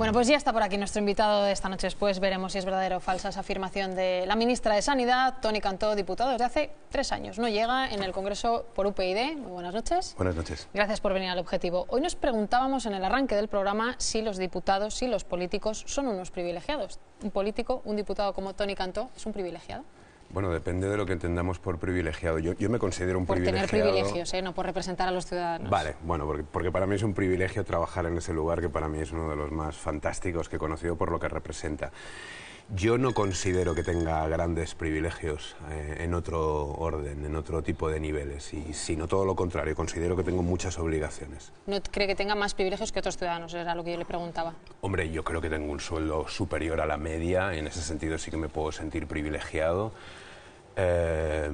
Bueno, pues ya está por aquí nuestro invitado de esta noche. Después veremos si es verdadero o falsa esa afirmación de la ministra de Sanidad, Tony Cantó, diputado desde hace tres años. No llega en el Congreso por UPyD. Muy buenas noches. Buenas noches. Gracias por venir al objetivo. Hoy nos preguntábamos en el arranque del programa si los diputados, y los políticos son unos privilegiados. Un político, un diputado como Tony Cantó, es un privilegiado. Bueno, depende de lo que entendamos por privilegiado. Yo, yo me considero un privilegiado. Por tener privilegios, ¿eh? no por representar a los ciudadanos. Vale, bueno, porque, porque, para mí es un privilegio trabajar en ese lugar que para mí es uno de los más fantásticos que he conocido por lo que representa. Yo no considero que tenga grandes privilegios eh, en otro orden, en otro tipo de niveles, y sino todo lo contrario, considero que tengo muchas obligaciones. ¿No cree que tenga más privilegios que otros ciudadanos? Era lo que yo le preguntaba. Hombre, yo creo que tengo un sueldo superior a la media, en ese sentido sí que me puedo sentir privilegiado. Em,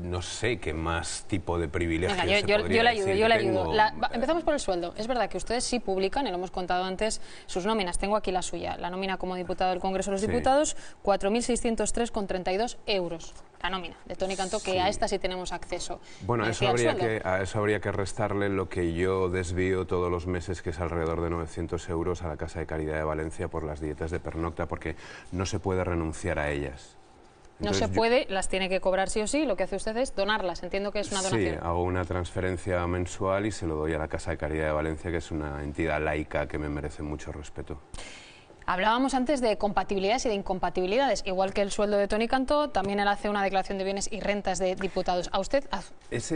no sé qué más tipo de privilegios. yo, le ayudo, yo empezamos por el sueldo. Es verdad que ustedes sí publican, y lo hemos contado antes, sus nóminas. Tengo aquí la suya. La nómina como diputado del Congreso de los Diputados, 4.603,32 euros. La nómina de Tony Cantó, que a esta sí tenemos acceso. Bueno, eso, habría que, a eso habría que restarle lo que yo desvío todos los meses, que es alrededor de 900 euros a la Casa de Caridad de Valencia por las dietas de pernocta, porque no se puede renunciar a ellas no se puede, las tiene que cobrar sí o sí, lo que hace usted es donarlas, entiendo que es una donación. Sí, hago una transferencia mensual y se lo doy a la Casa de Caridad de Valencia, que es una entidad laica que me merece mucho respeto. Hablábamos antes de compatibilidades y de incompatibilidades. Igual que el sueldo de Tony Cantó, también él hace una declaración de bienes y rentas de diputados. ¿A usted? Es,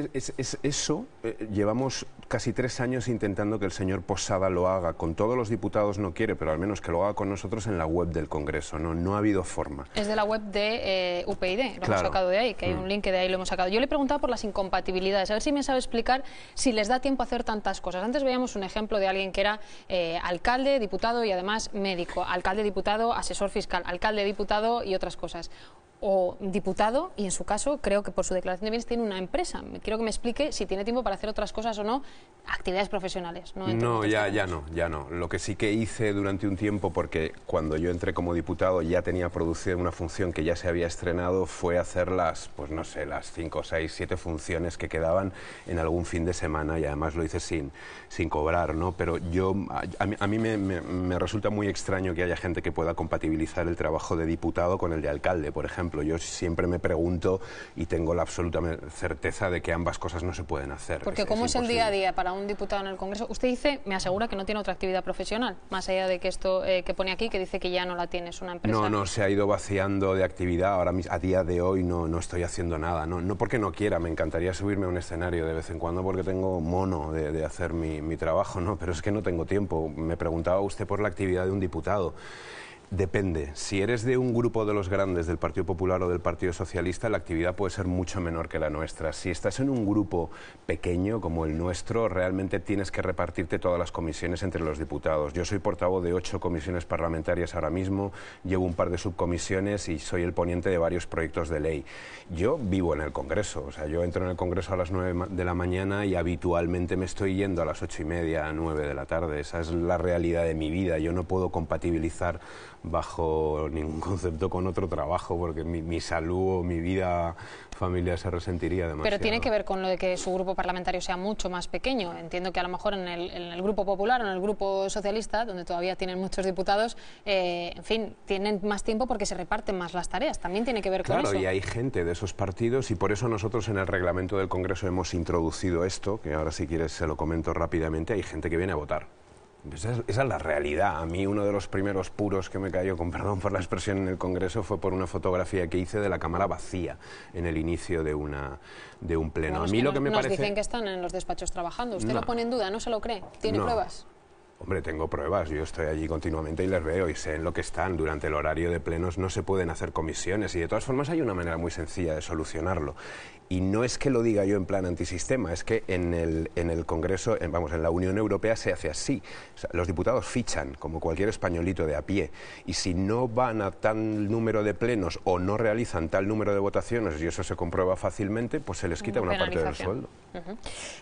eso eh, llevamos casi tres años intentando que el señor Posada lo haga. Con todos los diputados no quiere, pero al menos que lo haga con nosotros en la web del Congreso. No, no ha habido forma. Es de la web de eh, UPID, lo hemos sacado de ahí, que hay un mm. link de ahí lo hemos sacado. Yo le he preguntado por las incompatibilidades, a ver si me sabe explicar si les da tiempo a hacer tantas cosas. Antes veíamos un ejemplo de alguien que era eh, alcalde, diputado y además médico alcalde, diputado, asesor fiscal, alcalde, diputado y otras cosas o diputado y en su caso creo que por su declaración de bienes tiene una empresa. Quiero que me explique si tiene tiempo para hacer otras cosas o no, actividades profesionales. No, ya, ya no, ya no. Lo que sí que hice durante un tiempo, porque cuando yo entré como diputado ya tenía producida una función que ya se había estrenado, fue hacer las, pues no sé, las 5, 6, 7 funciones que quedaban en algún fin de semana y además lo hice sin, sin cobrar, ¿no? Pero yo, a, mí, me, me resulta muy extraño que haya gente que pueda compatibilizar el trabajo de diputado con el de alcalde, por ejemplo yo siempre me pregunto y tengo la absoluta certeza de que ambas cosas no se pueden hacer. Porque ¿cómo es, el día a día para un diputado en el Congreso? Usted dice, me asegura que no tiene otra actividad profesional, más allá de que esto eh, que pone aquí, que dice que ya no la tiene, es una empresa. No, no, se ha ido vaciando de actividad. Ahora a día de hoy no, estoy haciendo nada. No, porque no quiera, me encantaría subirme a un escenario de vez en cuando porque tengo mono de, hacer mi, mi trabajo, ¿no? Pero es que no tengo tiempo. Me preguntaba usted por la actividad de un diputado. Depende. Si eres de un grupo de los grandes del Partido Popular o del Partido Socialista, la actividad puede ser mucho menor que la nuestra. Si estás en un grupo pequeño como el nuestro, realmente tienes que repartirte todas las comisiones entre los diputados. Yo soy portavoz de ocho comisiones parlamentarias ahora mismo, llevo un par de subcomisiones y soy el poniente de varios proyectos de ley. Yo vivo en el Congreso, o sea, yo entro en el Congreso a las nueve de la mañana y habitualmente me estoy yendo a las ocho y media, a nueve de la tarde. Esa es la realidad de mi vida. Yo no puedo compatibilizar bajo ningún concepto con otro trabajo, porque mi, salud o mi vida familiar se resentiría demasiado. Pero tiene que ver con lo de que su grupo parlamentario sea mucho más pequeño. Entiendo que a lo mejor en el, Grupo Popular o en el Grupo Socialista, donde todavía tienen muchos diputados, eh, en fin, tienen más tiempo porque se reparten más las tareas. También tiene que ver con eso. Claro, y hay gente de esos partidos y por eso nosotros en el reglamento del Congreso hemos introducido esto, que ahora si quieres se lo comento rápidamente, hay gente que viene a votar. Pues esa es, la realidad. A mí uno de los primeros puros que me cayó, con perdón por la expresión, en el Congreso fue por una fotografía que hice de la cámara vacía en el inicio de, una, de un pleno. a mí lo que, me me nos dicen que están en los despachos trabajando. Usted lo pone en duda, no se lo cree. ¿Tiene pruebas? Hombre, tengo pruebas, yo estoy allí continuamente y les veo y sé en lo que están. Durante el horario de plenos no se pueden hacer comisiones y de todas formas hay una manera muy sencilla de solucionarlo. Y no es que lo diga yo en plan antisistema, es que en el, en el Congreso, en, vamos, en la Unión Europea se hace así. los diputados fichan, como cualquier españolito de a pie, y si no van a tal número de plenos o no realizan tal número de votaciones, y eso se comprueba fácilmente, pues se les quita una parte del sueldo.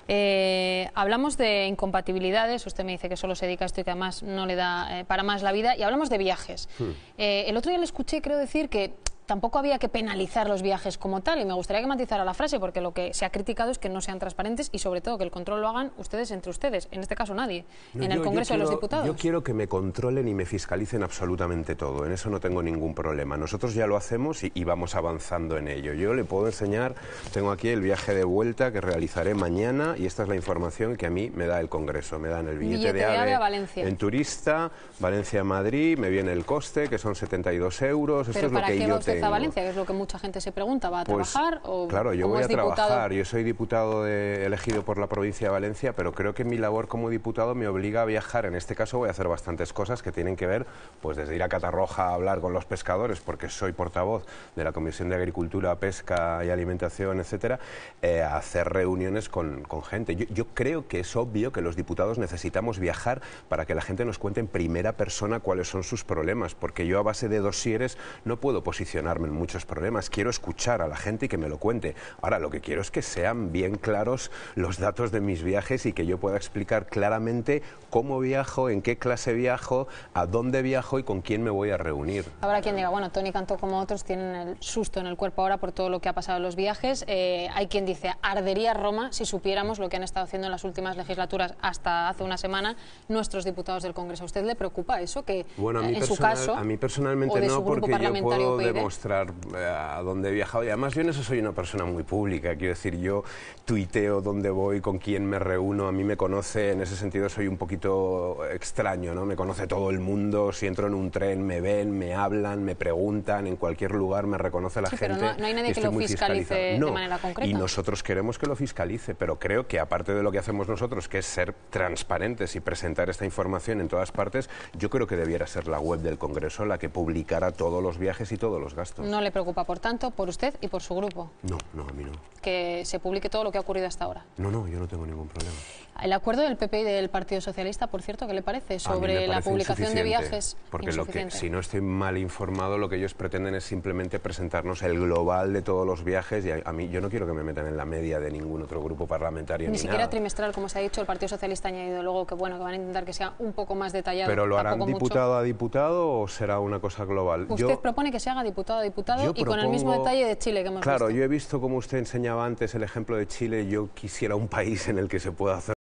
Eh, hablamos de incompatibilidades, usted me dice que solo se y que además no le da eh, para más la vida. Y hablamos de viajes. Hmm. Eh, el otro día le escuché, creo decir, que tampoco había que penalizar los viajes como tal. Y me gustaría que matizara la frase, porque lo que se ha criticado es que no sean transparentes y sobre todo que el control lo hagan ustedes entre ustedes. En este caso nadie. en el Congreso de los Diputados. Yo quiero que me controlen y me fiscalicen absolutamente todo. En eso no tengo ningún problema. Nosotros ya lo hacemos y, vamos avanzando en ello. Yo le puedo enseñar, tengo aquí el viaje de vuelta que realizaré mañana y esta es la información que a mí me da el Congreso. Me dan el billete, de, AVE, en turista, Valencia-Madrid, me viene el coste, que son 72 euros. Esto es lo que yo tengo a Valencia, que es lo que mucha gente se pregunta. ¿Va a pues, trabajar? O, claro, yo voy a trabajar. Yo soy diputado elegido por la provincia de Valencia, pero creo que mi labor como diputado me obliga a viajar. En este caso voy a hacer bastantes cosas que tienen que ver, pues desde ir a Catarroja a hablar con los pescadores, porque soy portavoz de la Comisión de Agricultura, Pesca y Alimentación, etcétera, eh, a hacer reuniones con, gente. yo creo que es obvio que los diputados necesitamos viajar para que la gente nos cuente en primera persona cuáles son sus problemas, porque yo a base de dosieres no puedo posicionar muchos problemas, quiero escuchar a la gente y que me lo cuente. Ahora, lo que quiero es que sean bien claros los datos de mis viajes y que yo pueda explicar claramente cómo viajo, en qué clase viajo, a dónde viajo y con quién me voy a reunir. Ahora, quien diga, bueno, Tony Cantó como otros tienen el susto en el cuerpo ahora por todo lo que ha pasado en los viajes. Eh, hay quien dice, ardería Roma si supiéramos lo que han estado haciendo en las últimas legislaturas hasta hace una semana nuestros diputados del Congreso. ¿A usted le preocupa eso? Que bueno, a mí eh, en su caso... A mí personalmente no, porque yo puedo mostrar eh, a dónde he viajado. Y además yo en eso soy una persona muy pública. Quiero decir, yo tuiteo dónde voy, con quién me reúno, a mí me conoce, en ese sentido soy un poquito extraño, ¿no? Me conoce todo el mundo, si entro en un tren me ven, me hablan, me preguntan, en cualquier lugar me reconoce la gente. Pero no, hay nadie que lo fiscalice de manera concreta. Y nosotros queremos que lo fiscalice, pero creo que aparte de lo que hacemos nosotros, que es ser transparentes y presentar esta información en todas partes, yo creo que debiera ser la web del Congreso la que publicara todos los viajes y todos los no le preocupa, por tanto, por usted y por su grupo. No, no, a mí no. Que se publique todo lo que ha ocurrido hasta ahora. No, no, yo no tengo ningún problema. El acuerdo del PP y del Partido Socialista, por cierto, ¿qué le parece sobre la publicación de viajes? Porque lo que, si no estoy mal informado, lo que ellos pretenden es simplemente presentarnos el global de todos los viajes y a, mí yo no quiero que me metan en la media de ningún otro grupo parlamentario. Ni, siquiera trimestral, como se ha dicho, el Partido Socialista ha añadido luego que bueno que van a intentar que sea un poco más detallado. Pero lo harán diputado a diputado o será una cosa global. Usted propone que se haga diputado a diputado y con el mismo detalle de Chile que hemos visto. Claro, yo he visto como usted enseñaba antes el ejemplo de Chile, yo quisiera un país en el que se pueda hacer